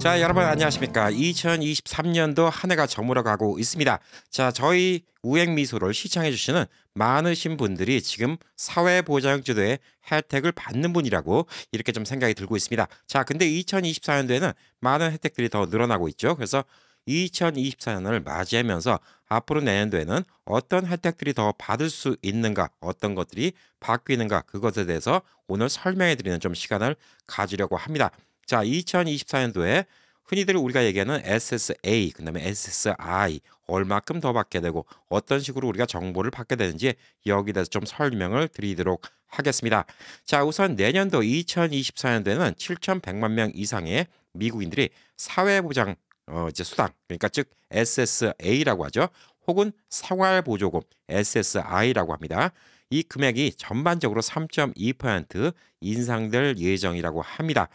자 여러분 안녕하십니까 2023년도 한 해가 저물어가고 있습니다 자 저희 우행미소를 시청해주시는 많으신 분들이 지금 사회보장제도의 혜택을 받는 분이라고 이렇게 좀 생각이 들고 있습니다 자 근데 2024년도에는 많은 혜택들이 더 늘어나고 있죠 그래서 2024년을 맞이하면서 앞으로 내년도에는 어떤 혜택들이 더 받을 수 있는가, 어떤 것들이 바뀌는가 그것에 대해서 오늘 설명해 드리는 좀 시간을 가지려고 합니다. 자, 2024년도에 흔히들 우리가 얘기하는 SSA, 그 다음에 SSI, 얼마큼 더 받게 되고 어떤 식으로 우리가 정보를 받게 되는지 여기에 대해서 좀 설명을 드리도록 하겠습니다. 자, 우선 내년도 2024년도에는 7,100만 명 이상의 미국인들이 사회보장 어, 이제 수당, 그러니까 즉 SSA라고 하죠. 혹은 생활보조금 SSI라고 합니다. 이 금액이 전반적으로 3.2% 인상될 예정이라고 합니다.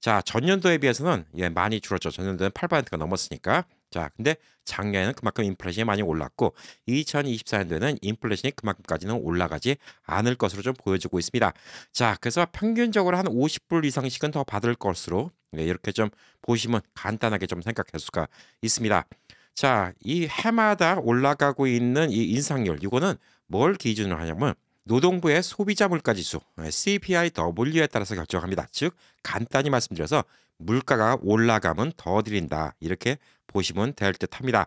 자, 전년도에 비해서는 예, 많이 줄었죠. 전년도는 8%가 넘었으니까. 자, 근데 작년에는 그만큼 인플레이션이 많이 올랐고 2024년도에는 인플레이션이 그만큼까지는 올라가지 않을 것으로 좀 보여지고 있습니다. 자, 그래서 평균적으로 한 50불 이상씩은 더 받을 것으로 예, 이렇게 좀 보시면 간단하게 좀 생각할 수가 있습니다. 자, 이 해마다 올라가고 있는 이 인상률 이거는 뭘 기준으로 하냐면 노동부의 소비자 물가 지수 CPI-W에 따라서 결정합니다. 즉 간단히 말씀드려서 물가가 올라가면 더 드린다 이렇게 보시면 될 듯합니다.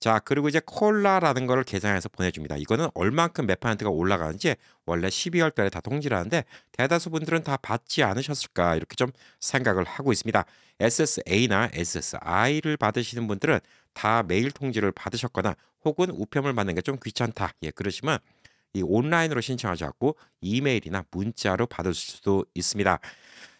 자 그리고 이제 콜라라는 거를 계산해서 보내줍니다. 이거는 얼만큼 몇 퍼센트가 올라가는지 원래 12월 달에 다 통지를 하는데 대다수 분들은 다 받지 않으셨을까 이렇게 좀 생각을 하고 있습니다. SSA나 SSI를 받으시는 분들은 다 메일 통지를 받으셨거나 혹은 우편물 받는 게 좀 귀찮다 예 그러시면 이 온라인으로 신청하지 않고 이메일이나 문자로 받을 수도 있습니다.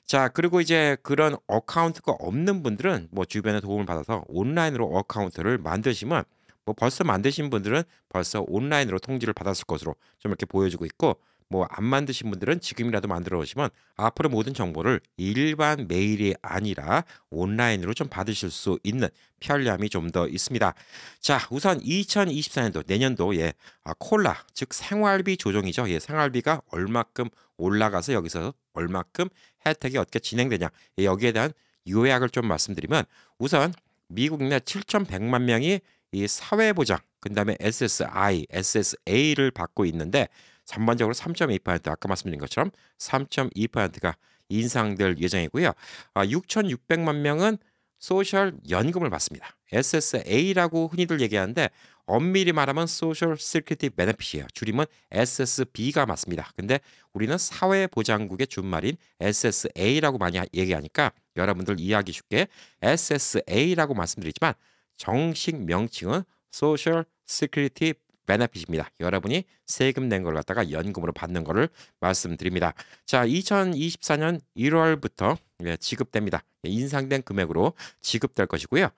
자, 그리고 이제 그런 어카운트가 없는 분들은 뭐 주변의 도움을 받아서 온라인으로 어카운트를 만드시면 뭐 벌써 만드신 분들은 벌써 온라인으로 통지를 받았을 것으로 좀 이렇게 보여지고 있고 뭐안 만드신 분들은 지금이라도 만들어 오시면 앞으로 모든 정보를 일반 메일이 아니라 온라인으로 좀 받으실 수 있는 편리함이 좀 더 있습니다. 자, 우선 2024년도 내년도 예 아, 콜라 즉 생활비 조정이죠. 예, 생활비가 얼마큼 올라가서 여기서 얼마큼 혜택이 어떻게 진행되냐 예, 여기에 대한 요약을 좀 말씀드리면 우선 미국 내 7,100만 명이 이 사회보장 그다음에 SSI, SSA를 받고 있는데 전반적으로 3.2% 아까 말씀드린 것처럼 3.2%가 인상될 예정이고요. 아, 6,600만 명은 소셜 연금을 받습니다. SSA라고 흔히들 얘기하는데 엄밀히 말하면 소셜 시큐리티 베네핏이에요. 줄임은 SSB가 맞습니다. 근데 우리는 사회보장국의 준말인 SSA라고 많이 얘기하니까 여러분들 이해하기 쉽게 SSA라고 말씀드리지만 정식 명칭은 소셜 시큐리티 베네핏입니다. 여러분이 세금 낸 걸 갖다가 연금으로 받는 거를 말씀드립니다. 자, 2024년 1월부터 예, 지급됩니다. 예, 인상된 금액으로 지급될 것이고요.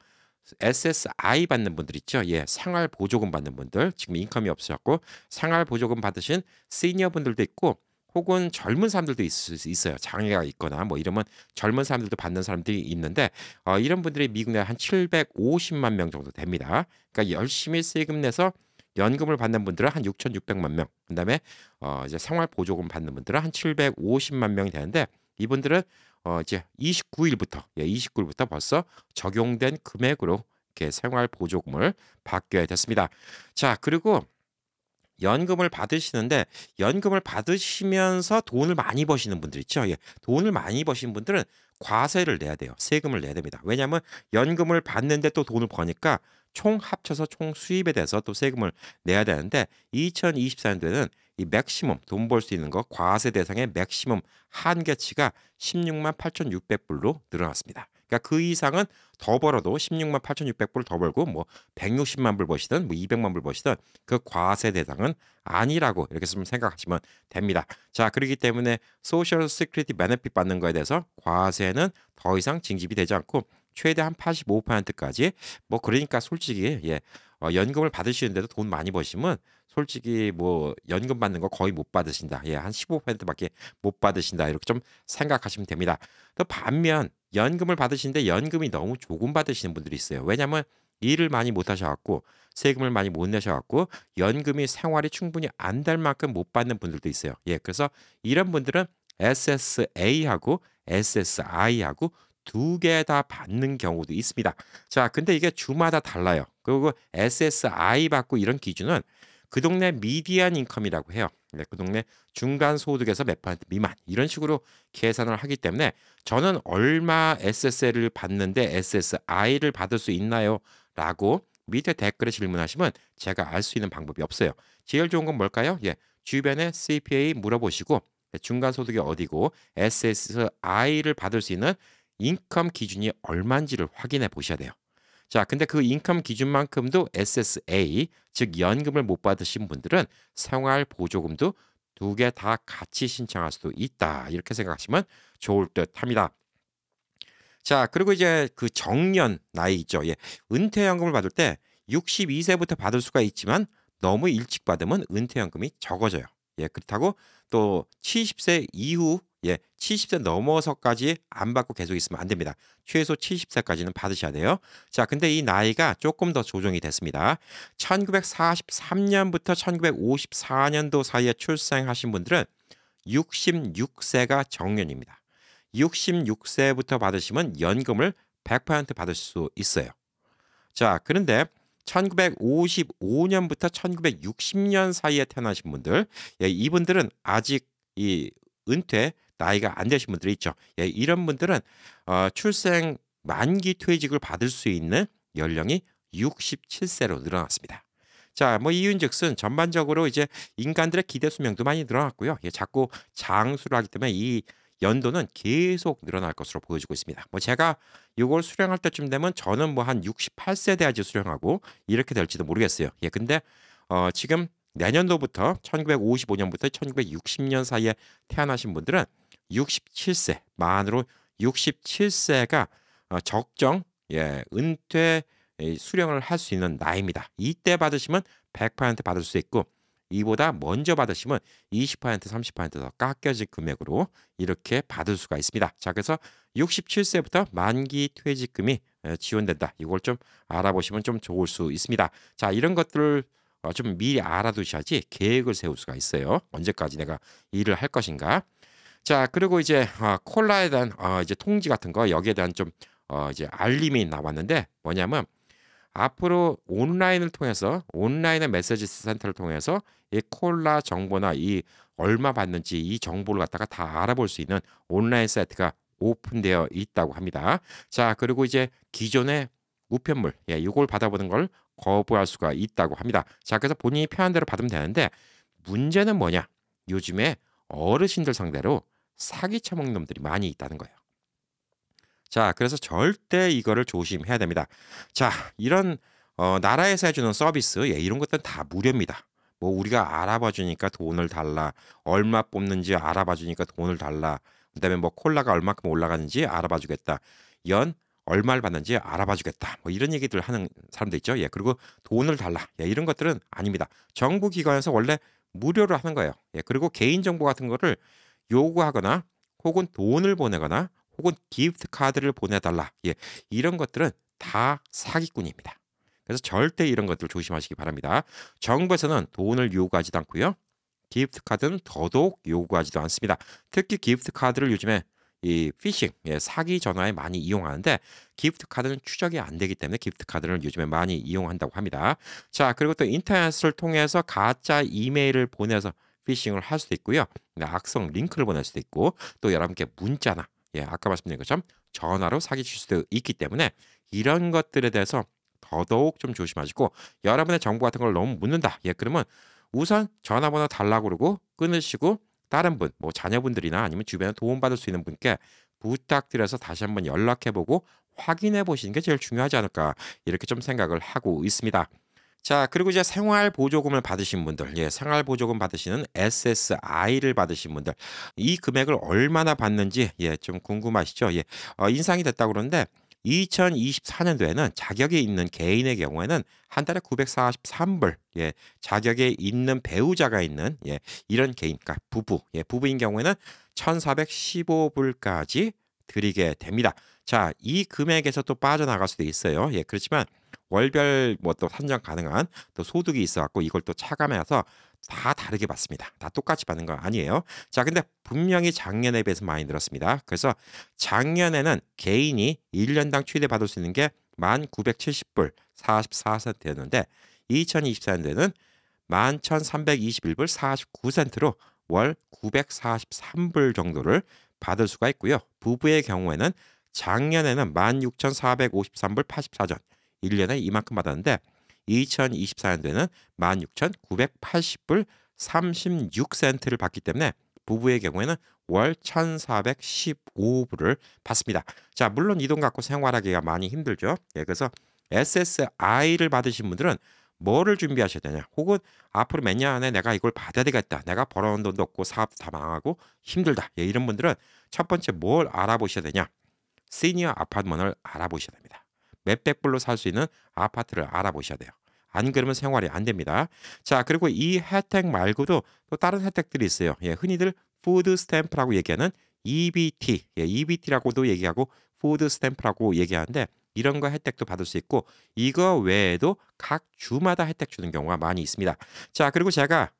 SSI 받는 분들 있죠. 예, 생활 보조금 받는 분들 지금 인컴이 없으셨고 생활 보조금 받으신 시니어 분들도 있고 혹은 젊은 사람들도 있을 수 있어요. 장애가 있거나 뭐 이러면 젊은 사람들도 받는 사람들이 있는데 어, 이런 분들이 미국 내한 750만 명 정도 됩니다. 그러니까 열심히 세금 내서 연금을 받는 분들은 한 6,600만 명. 그다음에 어 이제 생활 보조금 받는 분들은 한 750만 명이 되는데 이분들은 어 이제 29일부터 예, 29일부터 벌써 적용된 금액으로 이렇게 생활 보조금을 받게 됐습니다. 자, 그리고 연금을 받으시는데 연금을 받으시면서 돈을 많이 버시는 분들 있죠. 예. 돈을 많이 버신 분들은 과세를 내야 돼요. 세금을 내야 됩니다. 왜냐하면 연금을 받는데 또 돈을 버니까 총 합쳐서 총 수입에 대해서 또 세금을 내야 되는데 2024년도에는 이 맥시멈 돈 벌 수 있는 거 과세 대상의 맥시멈 한계치가 16만 8,600불로 늘어났습니다. 그러니까 그 이상은 더 벌어도 16만 8,600불 더 벌고 뭐 160만 불 버시든 뭐 200만 불 버시든 그 과세 대상은 아니라고 이렇게 좀 생각하시면 됩니다. 자, 그렇기 때문에 소셜 시크리티 베네핏 받는 거에 대해서 과세는 더 이상 징집이 되지 않고 최대 한 85%까지 뭐 그러니까 솔직히 예 어, 연금을 받으시는데도 돈 많이 버시면 솔직히 뭐 연금 받는 거 거의 못 받으신다 예 한 15%밖에 못 받으신다 이렇게 좀 생각하시면 됩니다. 또 반면 연금을 받으시는데 연금이 너무 조금 받으시는 분들이 있어요. 왜냐하면 일을 많이 못 하셔갖고 세금을 많이 못 내셔갖고 연금이 생활이 충분히 안 될 만큼 못 받는 분들도 있어요. 예, 그래서 이런 분들은 SSA하고 SSI하고 두개다 받는 경우도 있습니다. 자, 근데 이게 주마다 달라요. 그리고 SSI 받고 이런 기준은 그 동네 미디안 인컴이라고 해요. 네, 그 동네 중간 소득에서 몇 퍼센트 미만 이런 식으로 계산을 하기 때문에 저는 얼마 SSL을 받는데 SSI를 받을 수 있나요? 라고 밑에 댓글에 질문하시면 제가 알 수 있는 방법이 없어요. 제일 좋은 건 뭘까요? 예, 주변에 CPA 물어보시고 네, 중간 소득이 어디고 SSI를 받을 수 있는 인컴 기준이 얼마인지를 확인해 보셔야 돼요. 자, 근데 그 인컴 기준만큼도 SSA, 즉 연금을 못 받으신 분들은 생활 보조금도 두 개 다 같이 신청할 수도 있다. 이렇게 생각하시면 좋을 듯합니다. 자, 그리고 이제 그 정년 나이 있죠. 예. 은퇴연금을 받을 때 62세부터 받을 수가 있지만 너무 일찍 받으면 은퇴연금이 적어져요. 예, 그렇다고 또 70세 이후 예, 70세 넘어서까지 안 받고 계속 있으면 안 됩니다. 최소 70세까지는 받으셔야 돼요. 자, 근데 이 나이가 조금 더 조정이 됐습니다. 1943년부터 1954년도 사이에 출생하신 분들은 66세가 정년입니다. 66세부터 받으시면 연금을 100% 받을 수 있어요. 자, 그런데 1955년부터 1960년 사이에 태어나신 분들, 예, 이분들은 아직 이 은퇴 나이가 안 되신 분들이 있죠. 예, 이런 분들은 어, 출생 만기 퇴직을 받을 수 있는 연령이 67세로 늘어났습니다. 자, 뭐 이윤즉슨 전반적으로 이제 인간들의 기대 수명도 많이 늘어났고요. 예, 자꾸 장수를 하기 때문에 이 연도는 계속 늘어날 것으로 보여지고 있습니다. 뭐 제가 이걸 수령할 때쯤 되면 저는 뭐 한 68세 돼야지 수령하고 이렇게 될지도 모르겠어요. 예, 근데 어, 지금 내년도부터 1955년부터 1960년 사이에 태어나신 분들은 67세 만으로 67세가 어, 적정 예, 은퇴 수령을 할 수 있는 나이입니다. 이때 받으시면 100% 받을 수 있고 이보다 먼저 받으시면 20% 30%더 깎여질 금액으로 이렇게 받을 수가 있습니다. 자 그래서 67세부터 만기 퇴직금이 지원된다. 이걸 좀 알아보시면 좀 좋을 수 있습니다. 자 이런 것들을 어, 좀 미리 알아두셔야지 계획을 세울 수가 있어요. 언제까지 내가 일을 할 것인가. 자 그리고 이제 어, 콜라에 대한 어, 이제 통지 같은 거 여기에 대한 좀 이제 알림이 나왔는데 뭐냐면 앞으로 온라인을 통해서 온라인의 메시지 센터를 통해서 이 콜라 정보나 이 얼마 받는지 이 정보를 갖다가 다 알아볼 수 있는 온라인 사이트가 오픈되어 있다고 합니다. 자 그리고 이제 기존의 우편물 예, 이걸 받아보는 걸 거부할 수가 있다고 합니다. 자, 그래서 본인이 편한 대로 받으면 되는데 문제는 뭐냐? 요즘에 어르신들 상대로 사기 처먹는 놈들이 많이 있다는 거예요. 자, 그래서 절대 이거를 조심해야 됩니다. 자, 이런 어, 나라에서 해주는 서비스, 예, 이런 것들은 다 무료입니다. 뭐 우리가 알아봐 주니까 돈을 달라, 얼마 뽑는지 알아봐 주니까 돈을 달라, 그다음에 뭐 콜라가 얼마큼 올라가는지 알아봐 주겠다. 연 얼마를 받는지 알아봐 주겠다. 뭐 이런 얘기들 하는 사람도 있죠. 예. 그리고 돈을 달라. 예. 이런 것들은 아닙니다. 정부 기관에서 원래 무료로 하는 거예요. 예. 그리고 개인 정보 같은 거를 요구하거나 혹은 돈을 보내거나 혹은 기프트 카드를 보내달라. 예. 이런 것들은 다 사기꾼입니다. 그래서 절대 이런 것들 조심하시기 바랍니다. 정부에서는 돈을 요구하지도 않고요. 기프트 카드는 더더욱 요구하지도 않습니다. 특히 기프트 카드를 요즘에 이 피싱, 예, 사기 전화에 많이 이용하는데 기프트 카드는 추적이 안 되기 때문에 기프트 카드를 요즘에 많이 이용한다고 합니다. 자, 그리고 또 인터넷을 통해서 가짜 이메일을 보내서 피싱을 할 수도 있고요. 네, 악성 링크를 보낼 수도 있고 또 여러분께 문자나 예, 아까 말씀드린 것처럼 전화로 사기칠 수도 있기 때문에 이런 것들에 대해서 더더욱 좀 조심하시고 여러분의 정보 같은 걸 너무 묻는다. 예, 그러면 우선 전화번호 달라고 그러고 끊으시고 다른 분, 뭐 자녀분들이나 아니면 주변에 도움받을 수 있는 분께 부탁드려서 다시 한번 연락해보고 확인해 보시는 게 제일 중요하지 않을까 이렇게 좀 생각을 하고 있습니다. 자, 그리고 이제 생활 보조금을 받으신 분들, 예, 생활 보조금 받으시는 SSI를 받으신 분들, 이 금액을 얼마나 받는지, 예, 좀 궁금하시죠? 예, 어, 인상이 됐다고 그러는데, 2024년도에는 자격이 있는 개인의 경우에는 한 달에 943불, 예, 자격이 있는 배우자가 있는 예, 이런 개인, 과 그러니까 부부, 예, 부부인 경우에는 1,415불까지 드리게 됩니다. 자, 이 금액에서 또 빠져나갈 수도 있어요. 예, 그렇지만 월별 뭐또 산정 가능한 또 소득이 있어 갖고 이걸 또 차감해서 다 다르게 봤습니다. 다 똑같이 받는 건 아니에요. 자, 근데 분명히 작년에 비해서 많이 늘었습니다. 그래서 작년에는 개인이 1년당 최대 받을 수 있는 게 1970불 44센트였는데 2024년도에는 11,321불 49센트로 월 943불 정도를 받을 수가 있고요. 부부의 경우에는 작년에는 16,453불 84전 1년에 이만큼 받았는데 2024년도에는 16,980불 36센트를 받기 때문에 부부의 경우에는 월 1,415불을 받습니다. 자, 물론 이 돈 갖고 생활하기가 많이 힘들죠. 예, 그래서 SSI를 받으신 분들은 뭐를 준비하셔야 되냐? 혹은 앞으로 몇 년 안에 내가 이걸 받아야 되겠다. 내가 벌어온 돈도 없고 사업도 다 망하고 힘들다. 예, 이런 분들은 첫 번째 뭘 알아보셔야 되냐? 시니어 아파트먼을 알아보셔야 됩니다. 몇백 불로 살 수 있는 아파트를 알아보셔야 돼요. 안 그러면 생활이 안 됩니다. 자, 그리고 이 혜택 말고도 또 다른 혜택들이 있어요. 예, 흔히들 푸드 스탬프라고 얘기하는 EBT, 예, EBT라고도 얘기하고 푸드 스탬프라고 얘기하는데 이런 거 혜택도 받을 수 있고 이거 외에도 각 주마다 혜택 주는 경우가 많이 있습니다. 자, 그리고 제가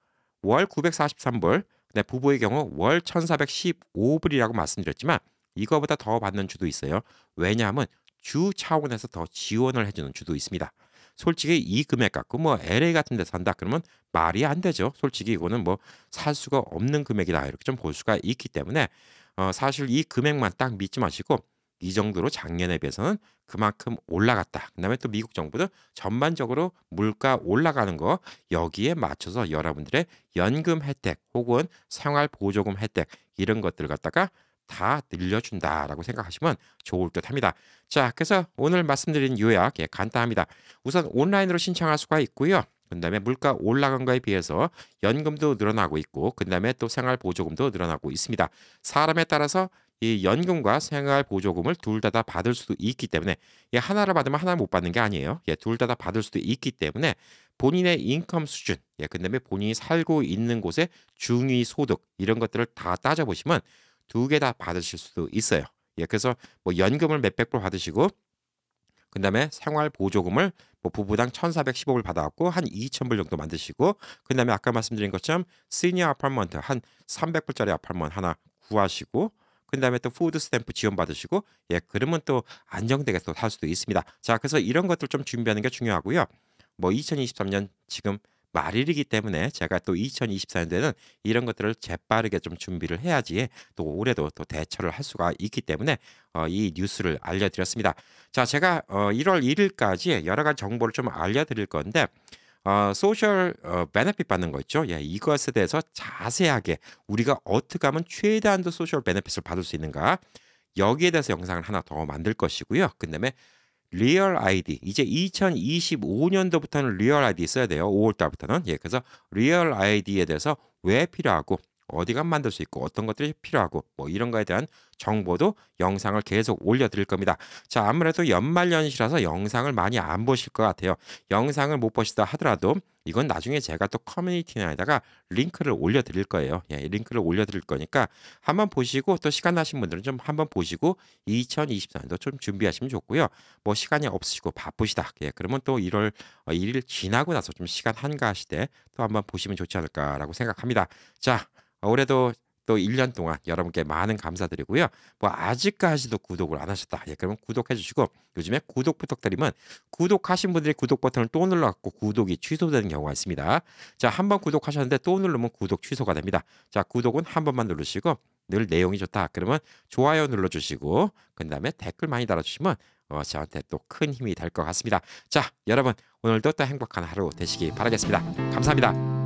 월 943불, 네, 부부의 경우 월 1415불이라고 말씀드렸지만 이거보다 더 받는 주도 있어요. 왜냐하면 주 차원에서 더 지원을 해주는 주도 있습니다. 솔직히 이 금액 갖고 뭐 LA 같은 데서 한다 그러면 말이 안 되죠. 솔직히 이거는 뭐 살 수가 없는 금액이다 이렇게 좀 볼 수가 있기 때문에 어 사실 이 금액만 딱 믿지 마시고 이 정도로 작년에 비해서는 그만큼 올라갔다. 그다음에 또 미국 정부도 전반적으로 물가 올라가는 거 여기에 맞춰서 여러분들의 연금 혜택 혹은 생활 보조금 혜택 이런 것들 갖다가 다 늘려준다라고 생각하시면 좋을 듯합니다. 자, 그래서 오늘 말씀드린 요약 예, 간단합니다. 우선 온라인으로 신청할 수가 있고요. 그다음에 물가 올라간 거에 비해서 연금도 늘어나고 있고 그다음에 또 생활 보조금도 늘어나고 있습니다. 사람에 따라서 이 연금과 생활 보조금을 둘 다 다 받을 수도 있기 때문에 예, 하나를 받으면 하나를 못 받는 게 아니에요. 예, 둘다 다 받을 수도 있기 때문에 본인의 인컴 수준, 예, 그다음에 본인이 살고 있는 곳의 중위 소득 이런 것들을 다 따져 보시면 두개다 받으실 수도 있어요. 예, 그래서 뭐 연금을 몇 백 불 받으시고 그 다음에 생활보조금을 뭐 부부당 1,415불 받아갖고한 2,000불 정도 만드시고 그 다음에 아까 말씀드린 것처럼 시니어 아파트먼트 한 300불짜리 아파트먼트 하나 구하시고 그 다음에 또 푸드 스탬프 지원 받으시고 예 그러면 또 안정되게 또 살 수도 있습니다. 자 그래서 이런 것들 좀 준비하는 게 중요하고요. 뭐 2023년 지금 말일이기 때문에 제가 또 2024년도에는 이런 것들을 재빠르게 좀 준비를 해야지 또 올해도 또 대처를 할 수가 있기 때문에 어, 이 뉴스를 알려드렸습니다. 자, 제가 어, 1월 1일까지 여러 가지 정보를 좀 알려드릴 건데 어, 소셜 어, 베네핏 받는 거 있죠. 예, 이것에 대해서 자세하게 우리가 어떻게 하면 최대한도 소셜 베네핏을 받을 수 있는가 여기에 대해서 영상을 하나 더 만들 것이고요. 그다음에 리얼 아이디 이제 2025년도부터는 리얼 아이디 써야 돼요. 5월달부터는 예 그래서 리얼 아이디에 대해서 왜 필요하고 어디가 만들 수 있고 어떤 것들이 필요하고 뭐 이런 거에 대한 정보도 영상을 계속 올려드릴 겁니다. 자 아무래도 연말연시라서 영상을 많이 안 보실 것 같아요. 영상을 못 보시다 하더라도 이건 나중에 제가 또 커뮤니티에다가 링크를 올려드릴 거예요. 예, 링크를 올려드릴 거니까 한번 보시고 또 시간 나신 분들은 좀 한번 보시고 2024년도 좀 준비하시면 좋고요. 뭐 시간이 없으시고 바쁘시다. 예, 그러면 또 1월 1일 어, 지나고 나서 좀 시간 한가하시되또 한번 보시면 좋지 않을까라고 생각합니다. 자 올해도 또 1년 동안 여러분께 많은 감사드리고요. 뭐 아직까지도 구독을 안 하셨다. 예, 그러면 구독해 주시고 요즘에 구독 부탁드리면 구독하신 분들이 구독 버튼을 또 눌러갖고 구독이 취소되는 경우가 있습니다. 자, 한 번 구독하셨는데 또 누르면 구독 취소가 됩니다. 자, 구독은 한 번만 누르시고 늘 내용이 좋다. 그러면 좋아요 눌러주시고 그 다음에 댓글 많이 달아주시면 어, 저한테 또 큰 힘이 될 것 같습니다. 자, 여러분 오늘도 또 행복한 하루 되시기 바라겠습니다. 감사합니다.